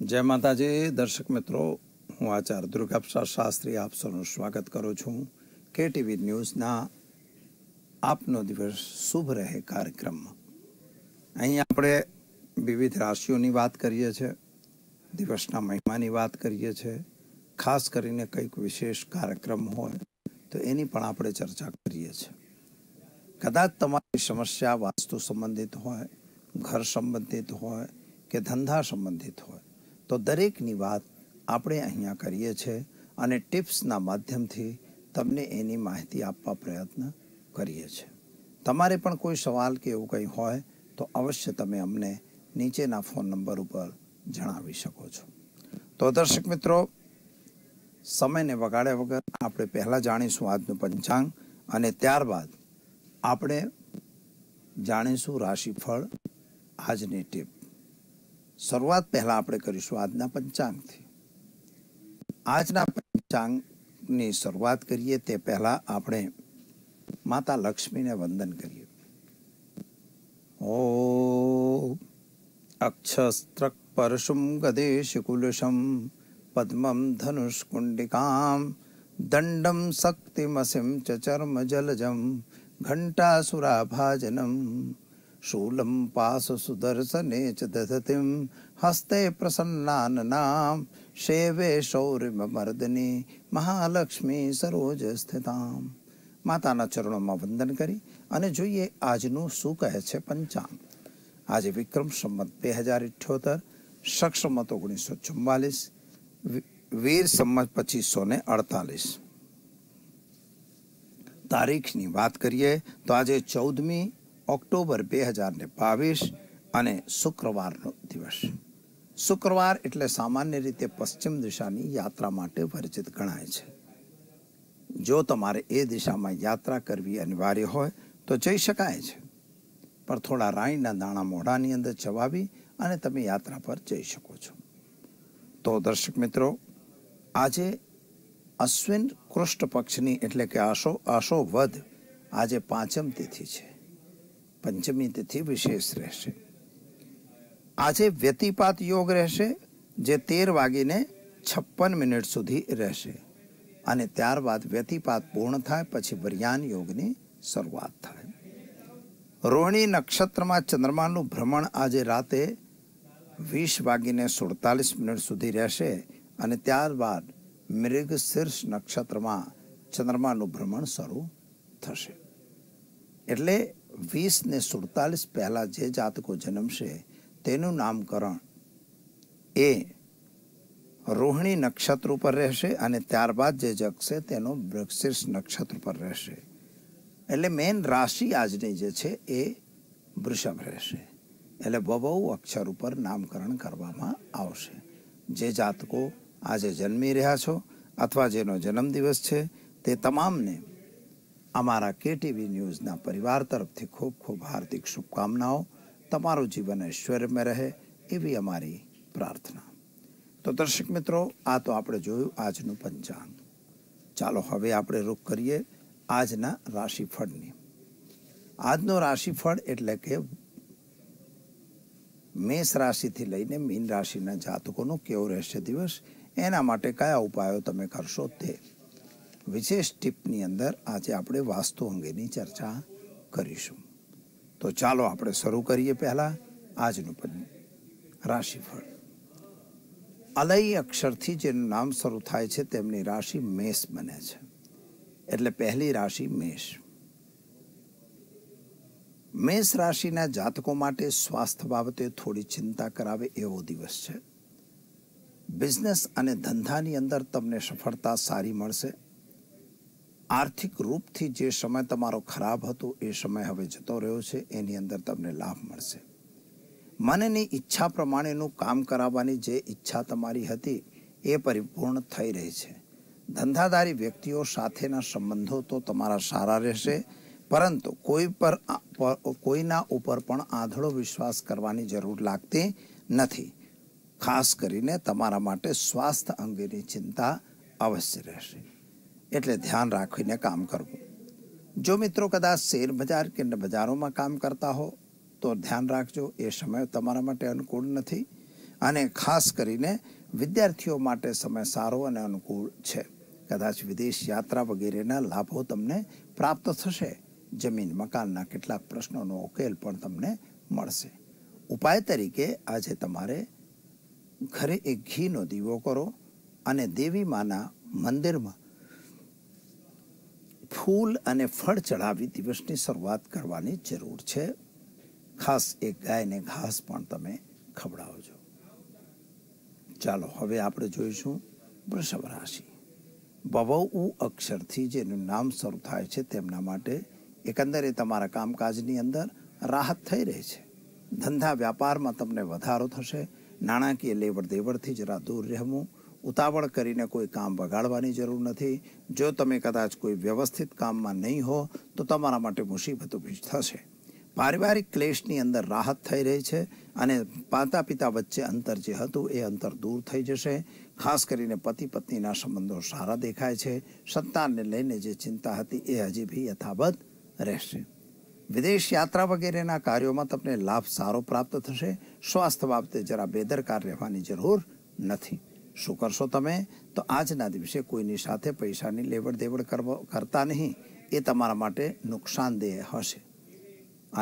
જય માતાજી દર્શક મિત્રો હું આચાર્ય દુર્ગાપ્સા શાસ્ત્રી આપ સૌનું સ્વાગત કરું છું કે ટીવી ન્યૂઝના આપનો દિવસ શુભ રહે કાર્યક્રમમાં અહીં આપણે વિવિધ રાશિઓની વાત કરીએ છીએ દિવસના મહિમાની વાત કરીએ છીએ ખાસ કરીને કંઈક વિશેષ કાર્યક્રમ હોય તો એની પણ આપણે ચર્ચા કરીએ છીએ કદાચ તમારી સમસ્યા વાસ્તુ સંબંધિત હોય ઘર સંબંધિત હોય કે ધંધા સંબંધિત હોય તો દરેકની વાત આપણે અહીંયા કરીએ છીએ અને ટિપ્સના માધ્યમથી તમને એની માહિતી આપવા પ્રયત્ન કરીએ છીએ તમારે પણ કોઈ સવાલ કે એવું કંઈ હોય તો અવશ્ય તમે અમને નીચેના ફોન નંબર ઉપર જણાવી શકો છો તો દર્શક મિત્રો સમયને વગાડ્યા વગર આપણે પહેલાં જાણીશું આજનું પંચાંગ અને ત્યારબાદ આપણે જાણીશું રાશિફળ આજની ટીપ શરૂઆત પહેલાં આપણે કરીશું આજના પંચાંગથી આજના પંચાંગની શરૂઆત કરીએ તે પહેલાં આપણે માતા લક્ષ્મીને વંદન કરીએ ઓ અક્ષસ્ત્રક પરશુમ ગદેશિકુલશમ પદ્મમ ધનુષ્કુંડિકામ દંડમ શક્તિમસિમ ચ ચર્મ જલજમ ઘંટાસુરાભાજનમ शूलं पाशुसुदर्शने च दधतिं हस्ते प्रसन्नाननां शेवे शौर्यमर्दिनी મહાલક્ષ્મી સરોજ સ્થિતામ માતાના ચરણોમાં વંદન કરી અને જોઈએ આજનું શું કહે છે પંચાંગ આજે વિક્રમ સંમત બે હજાર ઇઠ્યોતેર સક્ષમત ઓગણીસો ચુમ્માલીસ વીર સંમત પચીસો ને અડતાલીસ તારીખની વાત કરીએ તો આજે ચૌદમી ઓક્ટોબર બે હજારને બાવીસ અને શુક્રવારનો દિવસ શુક્રવાર એટલે સામાન્ય રીતે પશ્ચિમ દિશાની યાત્રા માટે પરિચિત ગણાય છે જો તમારે એ દિશામાં યાત્રા કરવી અનિવાર્ય હોય તો જઈ શકાય છે પણ થોડા રાઈના દાણા મોઢાની અંદર ચવાવી અને તમે યાત્રા પર જઈ શકો છો તો દર્શક મિત્રો આજે અશ્વિન કૃષ્ણ પક્ષની એટલે કે આશો આશો વધ આજે પાંચમ તિથિ છે पंचमी तिथि विशेष રહેશે આજે વ્યતિપાત યોગ રહેશે જે 13 વાગીને 56 મિનિટ સુધી રહેશે અને ત્યારબાદ વ્યતિપાત પૂર્ણ થાય પછી ભરિયાન યોગની શરૂઆત થશે રોहिणी નક્ષત્રમાં ચંદ્રમાનું ભ્રમણ આજે રાતે 20 વાગીને 47 મિનિટ સુધી રહેશે અને ત્યારબાદ મૃગશીર્ષ નક્ષત્રમાં ચંદ્રમાનું ભ્રમણ શરૂ થશે એટલે વીસ ને સુડતાલીસ પહેલાં જે જાતકો જન્મશે તેનું નામકરણ એ રોહિણી નક્ષત્ર ઉપર રહેશે અને ત્યારબાદ જે જગશે તેનો વૃક્ષિષ નક્ષત્ર ઉપર રહેશે એટલે મેન રાશિ આજની જે છે એ વૃષભ રહેશે એટલે બબૌ અક્ષર ઉપર નામકરણ કરવામાં આવશે જે જાતકો આજે જન્મી રહ્યા છો અથવા જેનો જન્મદિવસ છે તે તમામને અમારા કેટીવી ન્યૂઝના પરિવાર તરફથી ખૂબ ખૂબ હાર્દિક શુભકામનાઓ તમારું જીવન ઐશ્વર્યમય રહે એવી અમારી પ્રાર્થના તો દર્શક મિત્રો આ તો આપણે જોયું આજનું પંચાંગ ચાલો હવે આપણે રૂક કરીએ આજના રાશિફળની આજનો રાશિફળ એટલે કે મેષ રાશિથી લઈને મીન રાશિના જાતકોનો કેવો રહેશે દિવસ એના માટે કયા ઉપાયો તમે કરશો તે વિશેષ ટીપની અંદર આજે આપણે વાસ્તુ અંગેની ચર્ચા કરીશું તો ચાલો આપણે શરૂ કરીએ પહેલાં આજનું પદ રાશિફળ અલય અક્ષરથી જેનું નામ શરૂ થાય છે તેમની રાશિ મેષ બને છે એટલે પહેલી રાશિ મેષ મેષ રાશિના જાતકો માટે સ્વાસ્થ્ય બાબતે થોડી ચિંતા કરાવે એવો દિવસ છે બિઝનેસ અને ધંધાની અંદર તમને સફળતા સારી મળશે આર્થિક રૂપથી જે સમય તમારો ખરાબ હતો એ સમય હવે જતો રહ્યો છે એની અંદર તમને લાભ મળશે મનની ઈચ્છા પ્રમાણેનું કામ કરાવવાની જે ઈચ્છા તમારી હતી એ પરિપૂર્ણ થઈ રહી છે ધંધાધારી વ્યક્તિઓ સાથેના સંબંધો તો તમારા સારા રહેશે પરંતુ કોઈ પર કોઈના ઉપર પણ આંધળો વિશ્વાસ કરવાની જરૂર લાગતી નથી ખાસ કરીને તમારા માટે સ્વાસ્થ્ય અંગેની ચિંતા અવશ્ય રહેશે એટલે ધ્યાન રાખીને કામ કરવું જો મિત્રો કદાચ શેર બજાર કે બજારોમાં કામ કરતા હો તો ધ્યાન રાખજો એ સમય તમારા માટે અનુકૂળ નથી અને ખાસ કરીને વિદ્યાર્થીઓ માટે સમય સારો અને અનુકૂળ છે કદાચ વિદેશ યાત્રા વગેરેના લાભો તમને પ્રાપ્ત થશે જમીન મકાનના કેટલાક પ્રશ્નોનો ઉકેલ પણ તમને મળશે ઉપાય તરીકે આજે તમારે ઘરે એક ઘીનો દીવો કરો અને દેવી માના મંદિરમાં ફૂલ અને ફળ ચઢાવી દિવસની શરૂઆત કરવાની જરૂર છે ખાસ એક ગાયને ઘાસ પણ તમે ખવડાવજો ચાલો હવે આપણે જોઈશું વૃષભ રાશિ ભવઉ અક્ષરથી જેનું નામ શરૂ થાય છે તેમના માટે એકંદરે તમારા કામકાજની અંદર રાહત થઈ રહી છે ધંધા વ્યાપારમાં તમને વધારો થશે નાણાકીય લેવડ દેવડથી જરા દૂર રહેવું ઉતાવળ કરીને કોઈ કામ બગાડવાની જરૂર નથી જો તમે કદાચ કોઈ વ્યવસ્થિત કામમાં નહીં હો તો તમારા માટે મુસીબત ઊભી થશે પારિવારિક ક્લેશની અંદર રાહત થઈ રહી છે અને માતા પિતા વચ્ચે અંતર જે હતું એ અંતર દૂર થઈ જશે ખાસ કરીને પતિ પત્નીના સંબંધો સારા દેખાય છે સંતાનને લઈને જે ચિંતા હતી એ હજી બી યથાવત રહેશે વિદેશ યાત્રા વગેરેના કાર્યોમાં તમને લાભ સારો પ્રાપ્ત થશે સ્વાસ્થ્ય બાબતે જરા બેદરકાર રહેવાની જરૂર નથી શું કરશો તમે તો આજના દિવસે કોઈની સાથે પૈસાની લેવડ દેવડ કરવો કરતા નહીં એ તમારા માટે નુકસાનદેહ હશે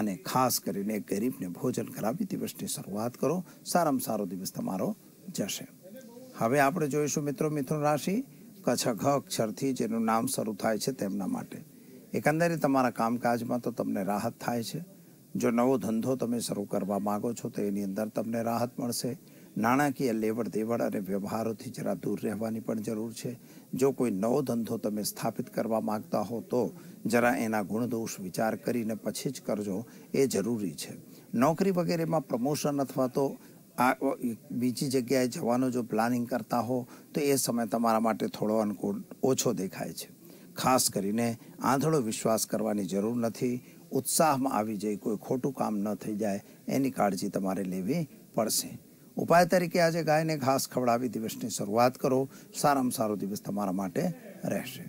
અને ખાસ કરીને ગરીબને ભોજન કરાવી દિવસની શરૂઆત કરો સારામાં સારો દિવસ તમારો જશે હવે આપણે જોઈશું મિત્રો મિથુન રાશિ કચ્છ ઘ અક્ષરથી જેનું નામ શરૂ થાય છે તેમના માટે એકંદરે તમારા કામકાજમાં તો તમને રાહત થાય છે જો નવો ધંધો તમે શરૂ કરવા માગો છો તો એની અંદર તમને રાહત મળશે નાણાકીય લેવડ દેવડ અને વ્યવહારોથી જરા દૂર રહેવાની પણ જરૂર છે જો કોઈ નવો ધંધો તમે સ્થાપિત કરવા માગતા હો તો જરા એના ગુણદોષ વિચાર કરીને પછી જ કરજો એ જરૂરી છે નોકરી વગેરેમાં પ્રમોશન અથવા તો આ બીજી જગ્યાએ જવાનો જો પ્લાનિંગ કરતા હો તો એ સમય તમારા માટે થોડો અનુકૂળ ઓછો દેખાય છે ખાસ કરીને આંધળો વિશ્વાસ કરવાની જરૂર નથી ઉત્સાહમાં આવી જઈ કોઈ ખોટું કામ ન થઈ જાય એની કાળજી તમારે લેવી પડશે ઉપાય તરીકે આજે ગાયને ઘાસ ખવડાવી દિવસની શરૂઆત કરો સારામાં સારો દિવસ તમારા માટે રહેશે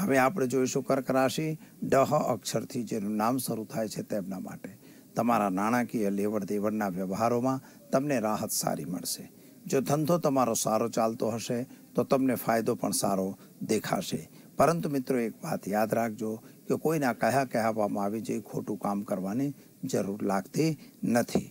હવે આપણે જોઈશું કર્ક રાશિ ડહ અક્ષરથી જેનું નામ શરૂ થાય છે તેમના માટે તમારા નાણાકીય લેવડ દેવડના વ્યવહારોમાં તમને રાહત સારી મળશે જો ધંધો તમારો સારો ચાલતો હશે તો તમને ફાયદો પણ સારો દેખાશે પરંતુ મિત્રો એક વાત યાદ રાખજો કે કોઈના કયા કહેવામાં આવી જે ખોટું કામ કરવાની જરૂર લાગતી નથી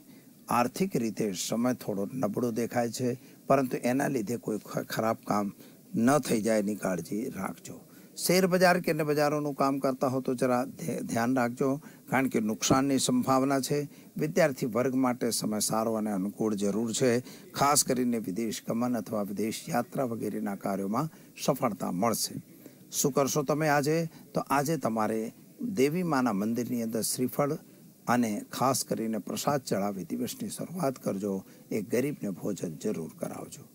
આર્થિક રીતે સમય થોડો નબળો દેખાય છે પરંતુ એના લીધે કોઈ ખરાબ કામ ન થઈ જાય એની કાળજી રાખજો શેર બજાર કે અન્ય બજારોનું કામ કરતા હો તો જરા ધ્યાન રાખજો કારણ કે નુકસાનની સંભાવના છે વિદ્યાર્થી વર્ગ માટે સમય સારો અને અનુકૂળ જરૂર છે ખાસ કરીને વિદેશ ગમન અથવા વિદેશ યાત્રા વગેરેના કાર્યોમાં સફળતા મળશે શું કરશો તમે આજે તો આજે તમારે દેવી માના મંદિરની અંદર શ્રીફળ અને ખાસ કરીને પ્રસાદ ચડાવી દિવસની શરૂઆત કરજો એ ગરીબને ભોજન જરૂર કરાવજો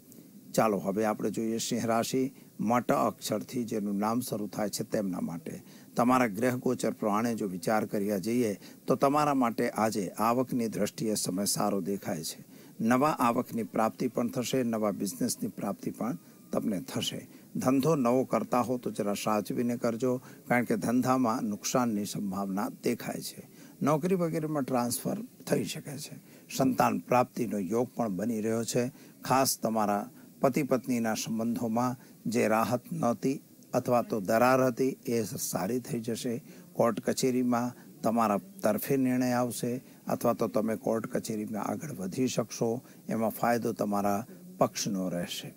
ચાલો હવે આપણે જોઈએ સિંહ રાશિ મટ અક્ષરથી જેનું નામ શરૂ થાય છે તેમના માટે તમારા ગ્રહ ગોચર પ્રમાણે જો વિચાર કર્યા જઈએ તો તમારા માટે આજે આવકની દ્રષ્ટિએ સમય સારો દેખાય છે નવા આવકની પ્રાપ્તિ પણ થશે નવા બિઝનેસની પ્રાપ્તિ પણ તમને થશે ધંધો નવો કરતા હો તો જરા સાચવીને કરજો કારણ કે ધંધામાં નુકસાનની સંભાવના દેખાય છે નોકરી વગેરેમાં ટ્રાન્સફર થઈ શકે છે સંતાન પ્રાપ્તિનો યોગ પણ બની રહ્યો છે ખાસ તમારા પતિ પત્નીના સંબંધોમાં જે રાહત નહોતી અથવા તો દરાર હતી એ સારી થઈ જશે કોર્ટ કચેરીમાં તમારા તરફે નિર્ણય આવશે અથવા તો તમે કોર્ટ કચેરીમાં આગળ વધી શકશો એમાં ફાયદો તમારા પક્ષનો રહેશે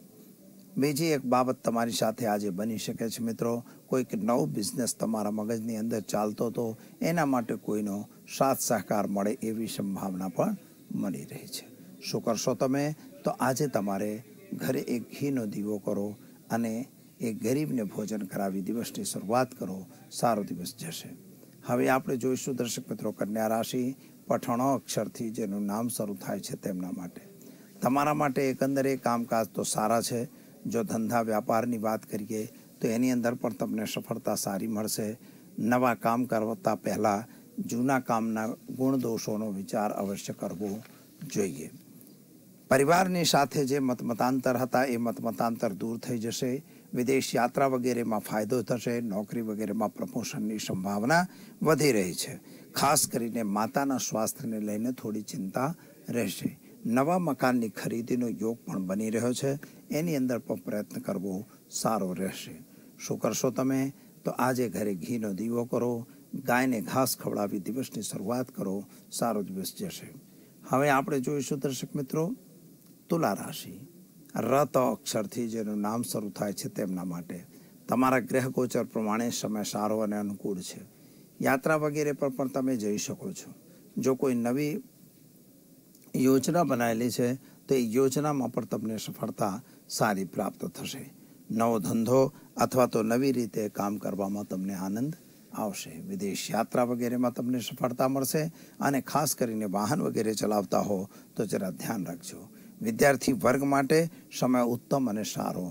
બીજી એક બાબત તમારી સાથે આજે બની શકે છે મિત્રો કોઈક નવો બિઝનેસ તમારા મગજની અંદર ચાલતો હતો એના માટે કોઈનો સાથ સહકાર મળે એવી સંભાવના પણ મળી રહી છે શું કરશો તમે તો આજે તમારે ઘરે એક ઘીનો દીવો કરો અને એ ગરીબને ભોજન કરાવી દિવસની શરૂઆત કરો સારો દિવસ જશે હવે આપણે જોઈશું દર્શક મિત્રો કન્યા રાશિ પઠણો અક્ષરથી જેનું નામ શરૂ થાય છે તેમના માટે તમારા માટે એકંદરે કામકાજ તો સારા છે જો ધંધા વ્યાપારની વાત કરીએ તો એની અંદર પણ તમને સફળતા સારી મળશે નવા કામ કરતા પહેલાં જૂના કામના ગુણદોષોનો વિચાર અવશ્ય કરવો જોઈએ પરિવારની સાથે જે મતમતાંતર હતા એ મતમતાંતર દૂર થઈ જશે વિદેશ યાત્રા વગેરેમાં ફાયદો થશે નોકરી વગેરેમાં પ્રમોશનની સંભાવના વધી રહી છે ખાસ કરીને માતાના સ્વાસ્થ્યને લઈને થોડી ચિંતા રહેશે નવા મકાનની ખરીદીનો યોગ પણ બની રહ્યો છે એની અંદર પણ પ્રયત્ન કરવો સારો રહેશે શું કરશો તમે તો આજે ઘરે ઘીનો દીવો કરો ગાયને ઘાસ ખવડાવી દિવસની શરૂઆત કરો સારો દિવસ જશે હવે આપણે જોઈશું દર્શક મિત્રો તુલા રાશિ રત અક્ષરથી જેનું નામ શરૂ થાય છે તેમના માટે તમારા ગ્રહ ગોચર પ્રમાણે સમય સારો અને અનુકૂળ છે યાત્રા વગેરે પર પણ તમે જઈ શકો છો જો કોઈ નવી યોજના બનાવેલી છે તો એ યોજનામાં પણ તમને સફળતા સારી પ્રાપ્ત થશે નવો ધંધો અથવા તો નવી રીતે કામ કરવામાં તમને આનંદ આવશે વિદેશ યાત્રા વગેરેમાં તમને સફળતા મળશે અને ખાસ કરીને વાહન વગેરે ચલાવતા હો તો જરા ધ્યાન રાખજો વિદ્યાર્થી વર્ગ માટે સમય ઉત્તમ અને સારો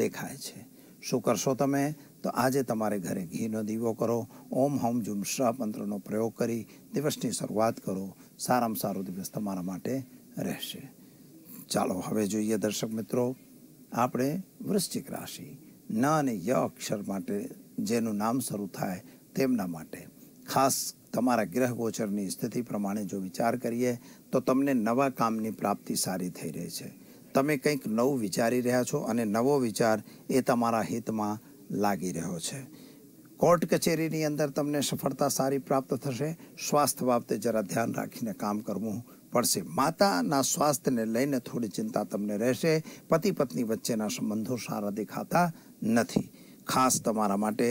દેખાય છે શું કરશો તમે તો આજે તમારે ઘરે ઘીનો દીવો કરો ઓમ હોમ જુમ શાહ મંત્રનો પ્રયોગ કરી દિવસની શરૂઆત કરો સારામાં સારો દિવસ તમારા માટે રહેશે ચાલો હવે જોઈએ દર્શક મિત્રો આપણે વૃશ્ચિક રાશિ ના અને ય અક્ષર માટે જેનું નામ શરૂ થાય તેમના માટે ખાસ તમારા ગ્રહ ગોચરની સ્થિતિ પ્રમાણે જો વિચાર કરીએ તો તમને નવા કામની પ્રાપ્તિ સારી થઈ રહી છે તમે કંઈક નવું વિચારી રહ્યા છો અને નવો વિચાર એ તમારા હિતમાં લાગી રહ્યો છે કોર્ટ કચેરીની અંદર તમને સફળતા સારી પ્રાપ્ત થશે સ્વાસ્થ્ય બાબતે જરા ધ્યાન રાખીને કામ કરવું પડશે માતાના સ્વાસ્થ્યને લઈને થોડી ચિંતા તમને રહેશે પતિ પત્ની વચ્ચેના સંબંધો સારા દેખાતા નથી ખાસ તમારા માટે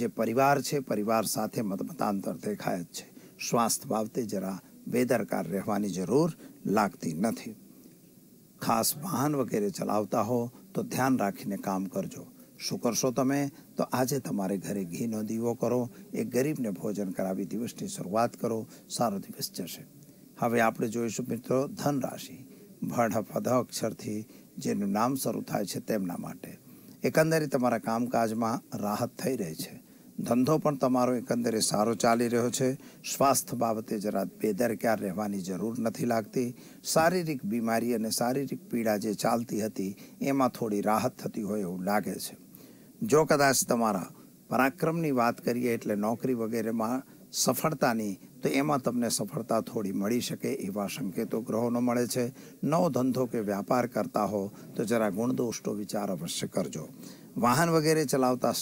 જે પરિવાર છે પરિવાર સાથે મતમતાંતર દેખાય જ છે સ્વાસ્થ્ય બાબતે જરા બેદરકાર રહેવાની જરૂર લાગતી નથી ખાસ વાહન વગેરે ચલાવતા હો તો ધ્યાન રાખીને કામ કરજો શું કરશો તમે તો આજે તમારે ઘરે ઘીનો દીવો કરો એ ગરીબને ભોજન કરાવી દિવસની શરૂઆત કરો સારો દિવસ જશે હવે આપણે જોઈશું મિત્રો ધન રાશિ ભડ પદ અક્ષરથી જેનું નામ શરૂ થાય છે તેમના માટે એકંદરે તમારા કામકાજમાં રાહત થઈ રહી છે ધંધો પણ તમારો એકંદરે સારો ચાલી રહ્યો છે સ્વાસ્થ્ય બાબતે જરા બેદરકાર રહેવાની જરૂર નથી લાગતી શારીરિક બીમારી અને શારીરિક પીડા જે ચાલતી હતી એમાં થોડી રાહત થતી હોય એવું લાગે છે જો કદાચ તમારા પરાક્રમની વાત કરીએ એટલે નોકરી વગેરેમાં સફળતાની તો એમાં તમને સફળતા થોડી મળી શકે એવા સંકેતો ગ્રહોનો મળે છે નવો ધંધો કે વ્યાપાર કરતા હો તો જરા ગુણદોષનો વિચાર અવશ્ય કરજો વાહન વગેરે ચલાવતા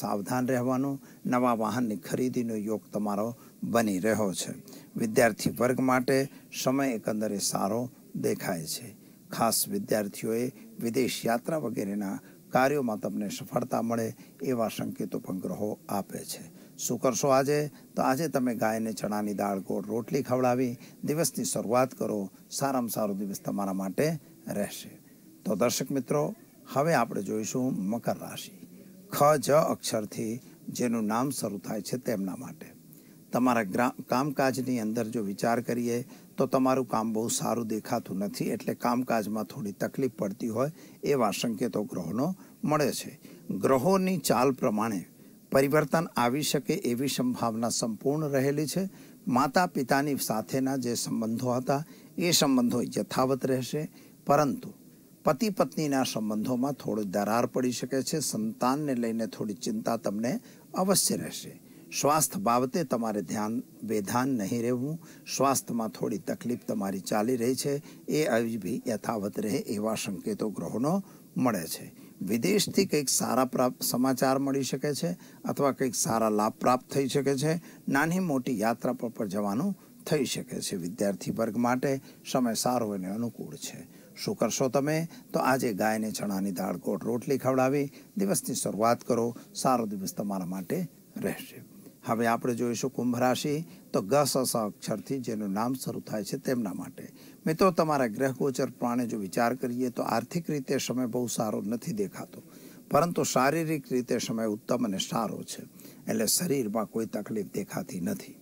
સાવધાન રહેવાનું નવા વાહનની ખરીદીનો યોગ તમારો બની રહ્યો છે વિદ્યાર્થી વર્ગ માટે સમય એકંદરે સારો દેખાય છે ખાસ વિદ્યાર્થીઓએ વિદેશ યાત્રા વગેરેના કાર્યોમાં તમને સફળતા મળે એવા સંકેતો પણ ગ્રહો આપે છે શું કરશો આજે તો આજે તમે ગાયને ચણાની દાળ ગોળ રોટલી ખવડાવી દિવસની શરૂઆત કરો સારામાં સારો દિવસ તમારા માટે રહેશે તો દર્શક મિત્રો હવે આપણે જોઈશું મકર રાશિ ખ જ અક્ષરથી જેનું નામ શરૂ થાય છે તેમના માટે તમારા ગ્રા કામકાજની અંદર જો વિચાર કરીએ તો તમારું કામ બહુ સારું દેખાતું નથી એટલે કામકાજમાં થોડી તકલીફ પડતી હોય એવા સંકેતો ગ્રહોનો મળે છે ગ્રહોની ચાલ પ્રમાણે પરિવર્તન આવી શકે એવી સંભાવના સંપૂર્ણ રહેલી છે માતા પિતાની સાથેના જે સંબંધો હતા એ સંબંધો યથાવત રહેશે પરંતુ પતિ પત્નીના સંબંધોમાં થોડી દરાર પડી શકે છે સંતાનને લઈને થોડી ચિંતા તમને અવશ્ય રહેશે સ્વાસ્થ્ય બાબતે તમારે ધ્યાન બેધાન નહીં રહેવું સ્વાસ્થ્યમાં થોડી તકલીફ તમારી ચાલી રહી છે એ આવી બી યથાવત રહે એવા સંકેતો ગ્રહોનો મળે છે વિદેશથી કંઈક સારા પ્રાપ્ત સમાચાર મળી શકે છે અથવા કંઈક સારા લાભ પ્રાપ્ત થઈ શકે છે નાની મોટી યાત્રા પર પણ જવાનું થઈ શકે છે વિદ્યાર્થી વર્ગ માટે સમય સારો અને અનુકૂળ છે શું કરશો તમે તો આજે ગાયને ચણાની દાળ કોટ રોટલી ખવડાવી દિવસની શરૂઆત કરો સારો દિવસ તમારા માટે રહેશે હવે આપણે જોઈશું કુંભ રાશિ તો ગ સ અક્ષરથી જેનું નામ શરૂ થાય છે તેમના માટે મિત્રો તમારા ગ્રહ ગોચર પ્રમાણે જો વિચાર કરીએ તો આર્થિક રીતે સમય બહુ સારો નથી દેખાતો પરંતુ શારીરિક રીતે સમય ઉત્તમ અને સારો છે એટલે શરીરમાં કોઈ તકલીફ દેખાતી નથી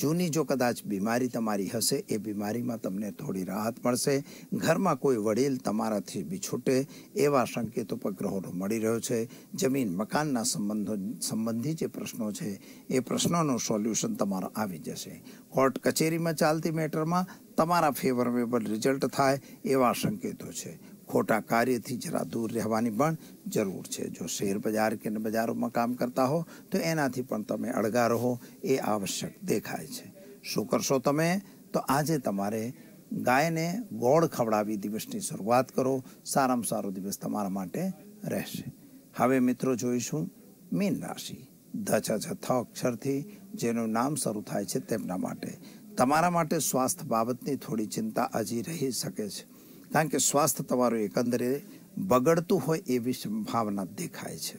જૂની જો કદાચ બીમારી તમારી હશે એ બીમારીમાં તમને થોડી રાહત મળશે ઘરમાં કોઈ વડીલ તમારાથી બી છૂટે એવા સંકેત ઉપગ્રહોનો મળી રહ્યો છે જમીન મકાનના સંબંધો સંબંધી જે પ્રશ્નો છે એ પ્રશ્નોનું સોલ્યુશન તમારો આવી જશે કોર્ટ કચેરીમાં ચાલતી મેટરમાં તમારા ફેવરેબલ રિઝલ્ટ થાય એવા સંકેતો છે ખોટા કાર્યથી જરા દૂર રહેવાની પણ જરૂર છે જો શેર બજાર કે બજારોમાં કામ કરતા હો તો એનાથી પણ તમે અળગા રહો એ આવશ્યક દેખાય છે શું કરશો તમે તો આજે તમારે ગાયને ગોળ ખવડાવી દિવસની શરૂઆત કરો સારામાં સારો દિવસ તમારા માટે રહેશે હવે મિત્રો જોઈશું મીન રાશિ ધચ જથ્થા અક્ષરથી જેનું નામ શરૂ થાય છે તેમના માટે તમારા માટે સ્વાસ્થ્ય બાબતની થોડી ચિંતા હજી રહી શકે છે કારણ કે સ્વાસ્થ્ય તમારું એકંદરે બગડતું હોય એવી સંભાવના દેખાય છે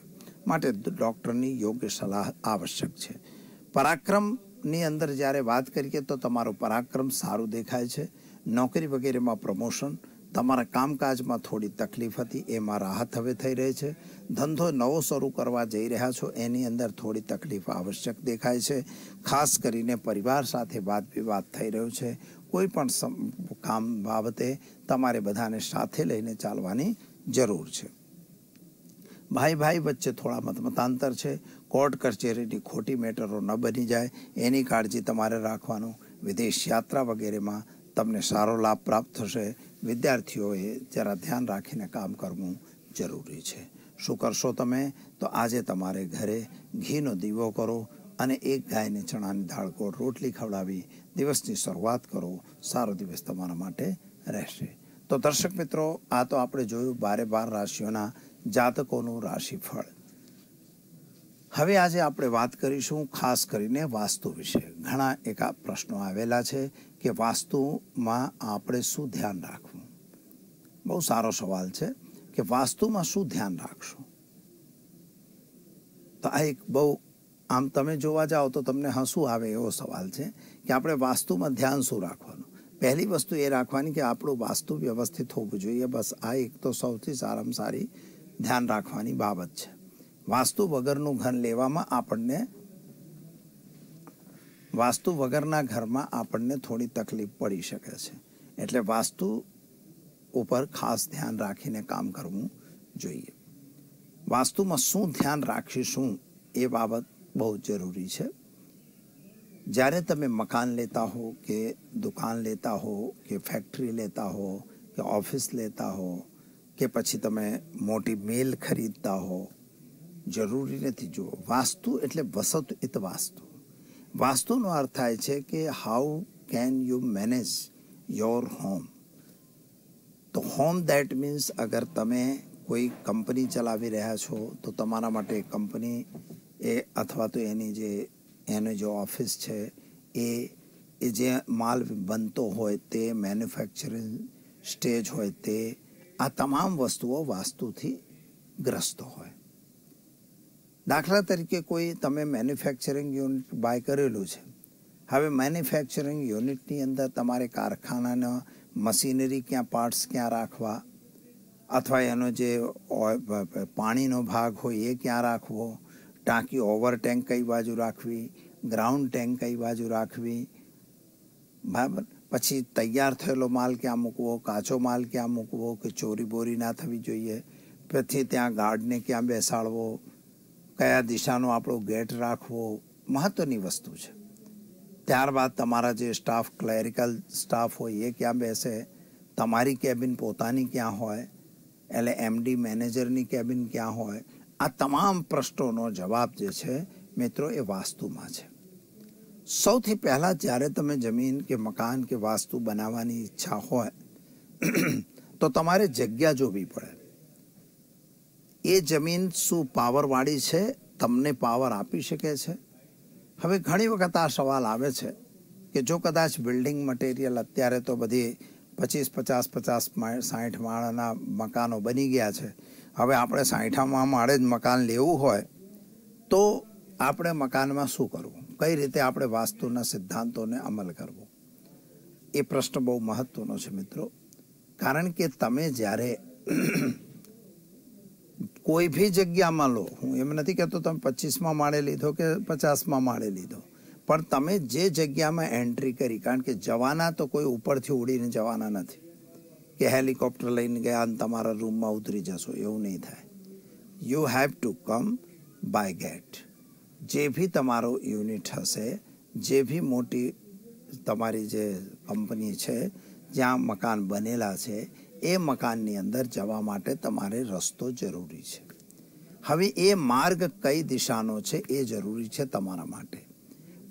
માટે ડૉક્ટરની યોગ્ય સલાહ આવશ્યક છે પરાક્રમની અંદર જ્યારે વાત કરીએ તો તમારો પરાક્રમ સારું દેખાય છે નોકરી વગેરેમાં પ્રમોશન તમારા કામકાજમાં થોડી તકલીફ હતી એમાં રાહત હવે થઈ રહી છે ધંધો નવો શરૂ કરવા જઈ રહ્યા છો એની અંદર થોડી તકલીફ આવશ્યક દેખાય છે ખાસ કરીને પરિવાર સાથે વાત વિવાદ થઈ રહ્યો છે કોઈ પણ કામ બાબતે તમારે બધાને સાથે લઈને ચાલવાની જરૂર છે ભાઈ ભાઈ વચ્ચે થોડા મતમતાંતર છે કોર્ટ કચેરીની ખોટી મેટરો ન બની જાય એની કાળજી તમારે રાખવાનું વિદેશ યાત્રા વગેરેમાં તમને સારો લાભ પ્રાપ્ત થશે વિદ્યાર્થીઓએ જરા ધ્યાન રાખીને કામ કરવું જરૂરી છે શું કરશો તમે તો આજે તમારે ઘરે ઘીનો દીવો કરો અને એક ગાયને ચણાની દાળ કો રોટલી ખવડાવી દિવસની શરૂઆત કરો સારો દિવસ તમારા માટે રહેશે તો દર્શક મિત્રો આ તો આપણે જોયું બારે બાર રાશિઓના જાતકોનું રાશિફળ હવે આજે આપણે વાત કરીશું ખાસ કરીને વાસ્તુ વિશે ઘણા એકા પ્રશ્નો આવેલા છે કે વાસ્તુમાં આપણે શું ધ્યાન રાખવું બહુ સારો સવાલ છે કે વાસ્તુમાં શું ધ્યાન રાખશું તો આ એક બહુ આમ તમે જોવા જાઓ તો તમને હસું આવે એવો સવાલ છે કે આપણે વાસ્તુમાં ધ્યાન શું રાખવાનું પહેલી વસ્તુ એ રાખવાની કે આપણું વાસ્તુ વ્યવસ્થિત હોવું જોઈએ બસ આ એક તો સૌથી સારામાં સારી ધ્યાન રાખવાની બાબત છે વાસ્તુ વગરનું ઘર લેવામાં આપણને વાસ્તુ વગરના ઘરમાં આપણને થોડી તકલીફ પડી શકે છે એટલે વાસ્તુ ઉપર ખાસ ધ્યાન રાખીને કામ કરવું જોઈએ વાસ્તુમાં શું ધ્યાન રાખીશું એ બાબત बहुत जरूरी है जयरे ते मकान लेता हो के दुकान लेता हो कि फैक्ट्री लेता हो कि ऑफिस लेता हो के पी ते मोटी मेल खरीदता हो जरूरी नहीं जो वास्तु एट वसत इत वास्तु वास्तु अर्थ है कि how can you manage your home तो होम देट मीन्स अगर तमें कोई कंपनी चलाई रहा छो तो तमारा कंपनी એ અથવા તો એની જે એનો જે ઓફિસ છે એ એ જે માલ બનતો હોય તે મેન્યુફેક્ચરિંગ સ્ટેજ હોય તે આ તમામ વસ્તુઓ વાસ્તુથી ગ્રસ્ત હોય દાખલા તરીકે કોઈ તમે મેન્યુફેક્ચરિંગ યુનિટ બાય કરેલું છે હવે મેન્યુફેક્ચરિંગ યુનિટની અંદર તમારે કારખાનાના મશીનરી ક્યાં પાર્ટ્સ ક્યાં રાખવા અથવા એનો જે પાણીનો ભાગ હોય એ ક્યાં રાખવો ટાંકી ઓવર ટેન્ક કઈ બાજુ રાખવી ગ્રાઉન્ડ ટેન્ક કઈ બાજુ રાખવી બરાબર પછી તૈયાર થયેલો માલ ક્યાં મૂકવો કાચો માલ ક્યાં મૂકવો કે ચોરી બોરી ના થવી જોઈએ પછી ત્યાં ગાર્ડને ક્યાં બેસાડવો કયા દિશાનો આપણો ગેટ રાખવો મહત્ત્વની વસ્તુ છે ત્યારબાદ તમારા જે સ્ટાફ ક્લેરિકલ સ્ટાફ હોય એ ક્યાં બેસે તમારી કેબિન પોતાની ક્યાં હોય એટલે એમડી મેનેજરની કેબિન ક્યાં હોય આ તમામ પ્રશ્નોનો જવાબ જે છે મિત્રો એ વાસ્તુમાં છે સૌથી પહેલાં જ્યારે તમે જમીન કે મકાન કે વાસ્તુ બનાવવાની ઈચ્છા હોય તો તમારે જગ્યા જોવી પડે એ જમીન શું પાવરવાળી છે તમને પાવર આપી શકે છે હવે ઘણી વખત આ સવાલ આવે છે કે જો કદાચ બિલ્ડિંગ મટીરિયલ અત્યારે તો બધી પચીસ પચાસ પચાસ સાઠ માળના મકાનો બની ગયા છે હવે આપણે સાંઠામાં માળે જ મકાન લેવું હોય તો આપણે મકાનમાં શું કરવું કઈ રીતે આપણે વાસ્તુના સિદ્ધાંતોને અમલ કરવો એ પ્રશ્ન બહુ મહત્વનો છે મિત્રો કારણ કે તમે જ્યારે કોઈ ભી જગ્યામાં લો હું એમ નથી કહેતો તમે પચીસમાં માળે લીધો કે પચાસમાં માળે લીધો પણ તમે જે જગ્યામાં એન્ટ્રી કરી કારણ કે જવાના તો કોઈ ઉપરથી ઉડીને જવાના નથી ये हेलीकॉप्टर लिन गया انت ہمارا روم ما ઉતરી જસો એવું નહી થાય you have to come by get જે ભી તમારો યુનિટ હશે જે ભી મોટી તમારી જે કંપની છે જ્યાં મકાન બનેલા છે એ મકાન ની અંદર જવા માટે તમારે રસ્તો જરૂરી છે હવે એ માર્ગ કઈ દિશાઓ છે એ જરૂરી છે તમારા માટે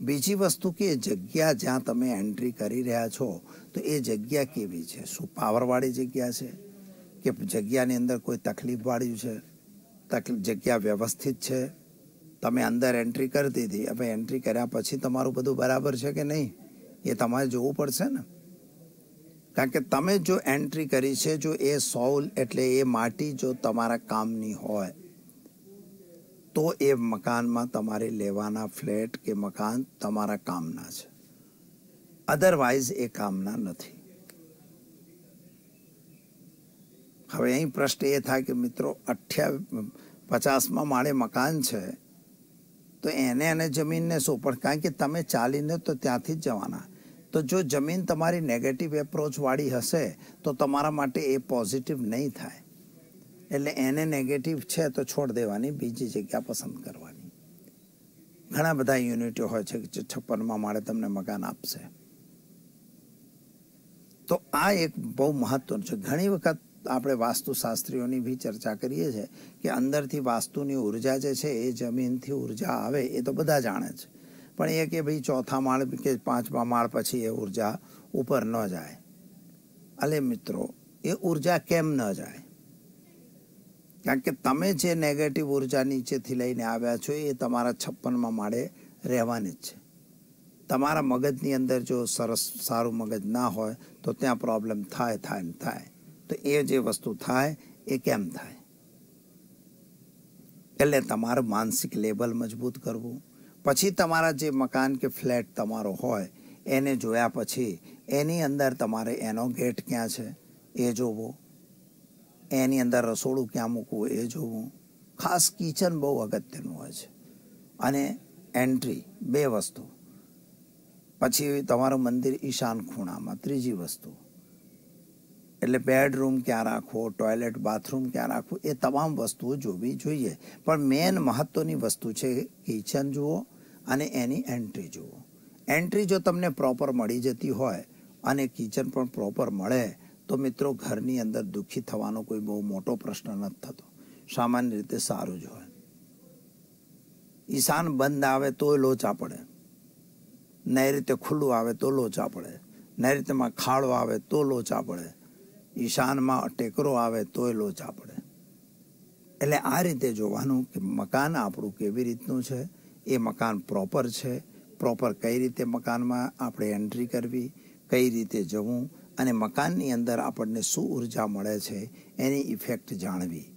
બીજી વસ્તુ કે જગ્યા જ્યાં તમે એન્ટ્રી કરી રહ્યા છો તો એ જગ્યા કેવી છે શું પાવરવાળી જગ્યા છે કે જગ્યાની અંદર કોઈ તકલીફવાળી છે તકલીફ જગ્યા વ્યવસ્થિત છે તમે અંદર એન્ટ્રી કરી દીધી હવે એન્ટ્રી કર્યા પછી તમારું બધું બરાબર છે કે નહીં એ તમારે જોવું પડશે ને કારણ કે તમે જો એન્ટ્રી કરી છે જો એ સોલ એટલે એ માટી જો તમારા કામની હોય તો એ મકાનમાં તમારે લેવાના ફ્લેટ કે મકાન તમારા કામના છે અધરવાઇઝ એ કામના નથી હવે અહીં પ્રશ્ન એ થાય કે મિત્રો અઠ્યા પચાસમાં માળે મકાન છે તો એને અને જમીનને શું પણ કારણ કે તમે ચાલીને તો ત્યાંથી જ જવાના તો જો જમીન તમારી નેગેટિવ એપ્રોચવાળી હશે તો તમારા માટે એ પોઝિટિવ નહીં થાય એટલે એને નેગેટિવ છે તો છોડ દેવાની બીજી જગ્યા પસંદ કરવાની ઘણા બધા યુનિટો હોય છે જે છપ્પનમાં માળે તમને મકાન આપશે તો આ એક બહુ મહત્વનું છે ઘણી વખત આપણે વાસ્તુશાસ્ત્રીઓની બી ચર્ચા કરીએ છીએ કે અંદરથી વાસ્તુની ઉર્જા જે છે એ જમીનથી ઉર્જા આવે એ તો બધા જાણે છે પણ એ કે ભાઈ ચોથા માળ કે પાંચમા માળ પછી એ ઉર્જા ઉપર ન જાય અલે મિત્રો એ ઉર્જા કેમ ન જાય કારણ કે તમે જે નેગેટિવ ઉર્જા નીચેથી લઈને આવ્યા છો એ તમારા છપ્પનમાં માળે રહેવાની જ છે તમારા મગજની અંદર જો સરસ સારું મગજ ના હોય તો ત્યાં પ્રોબ્લેમ થાય થાય ને થાય તો એ જે વસ્તુ થાય એ કેમ થાય એટલે તમારું માનસિક લેવલ મજબૂત કરવું પછી તમારા જે મકાન કે ફ્લેટ તમારો હોય એને જોયા પછી એની અંદર તમારે એનો ગેટ ક્યાં છે એ જોવો એની અંદર રસોડું ક્યાં મૂકવું એ જોવું ખાસ કિચન બહુ અગત્યનું હોય છે અને એન્ટ્રી બે વસ્તુ પછી તમારું મંદિર ઈશાન ખૂણામાં ત્રીજી વસ્તુ એટલે બેડરૂમ ક્યાં રાખવો ટોયલેટ બાથરૂમ ક્યાં રાખવું એ તમામ વસ્તુઓ જોવી જોઈએ પણ મેઇન મહત્ત્વની વસ્તુ છે કિચન જુઓ અને એની એન્ટ્રી જુઓ એન્ટ્રી જો તમને પ્રોપર મળી જતી હોય અને કિચન પણ પ્રોપર મળે તો મિત્રો ઘરની અંદર દુઃખી થવાનો કોઈ બહુ મોટો પ્રશ્ન નથી થતો સામાન્ય રીતે સારું જ હોય ઈશાન બંધ આવે તો લોચા પડે રીતે ખુલ્લું આવે તો લોચા પડે નૈઋત્યમાં ખાડો આવે તો લોચા પડે ઈશાનમાં ટેકરો આવે તોય લોચા પડે એટલે આ રીતે જોવાનું કે મકાન આપણું કેવી રીતનું છે એ મકાન પ્રોપર છે પ્રોપર કઈ રીતે મકાનમાં આપણે એન્ટ્રી કરવી કઈ રીતે જવું અને મકાનની અંદર આપણને શું ઉર્જા મળે છે એની ઇફેક્ટ જાણવી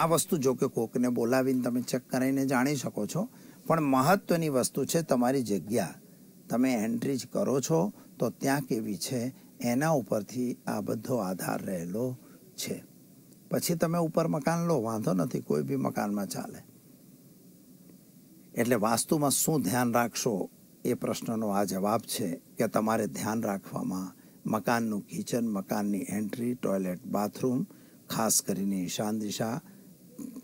આ વસ્તુ જો કે કોકને બોલાવીને તમે ચેક કરાવીને જાણી શકો છો પણ મહત્ત્વની વસ્તુ છે તમારી જગ્યા તમે એન્ટ્રી જ કરો છો તો ત્યાં કેવી છે એના ઉપરથી આ બધો આધાર રહેલો છે પછી તમે ઉપર મકાન લો વાંધો નથી કોઈ બી મકાનમાં ચાલે એટલે વાસ્તુમાં શું ધ્યાન રાખશો એ પ્રશ્નનો આ જવાબ છે કે તમારે ધ્યાન રાખવામાં મકાનનું કિચન મકાનની એન્ટ્રી ટોયલેટ બાથરૂમ ખાસ કરીને ઈશાન દિશા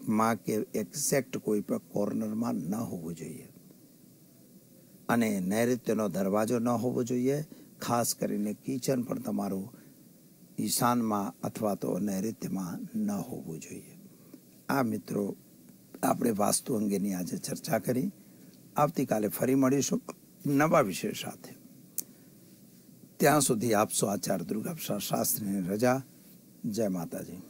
માં કે એક્ઝેક્ટ કોઈ પણ કોર્નરમાં ન હોવું જોઈએ અને નૈઋત્યનો દરવાજો ન હોવો જોઈએ ખાસ કરીને કિચન પણ તમારું ઈશાનમાં અથવા તો નૈઋત્યમાં ન હોવું જોઈએ આ મિત્રો આપણે વાસ્તુ અંગેની આજે ચર્ચા કરી આવતીકાલે ફરી મળીશું નવા વિષય સાથે ત્યાં સુધી આપશો આચાર્ય દુર્ગાપ્રસાદ શાસ્ત્રીની રજા જય માતાજી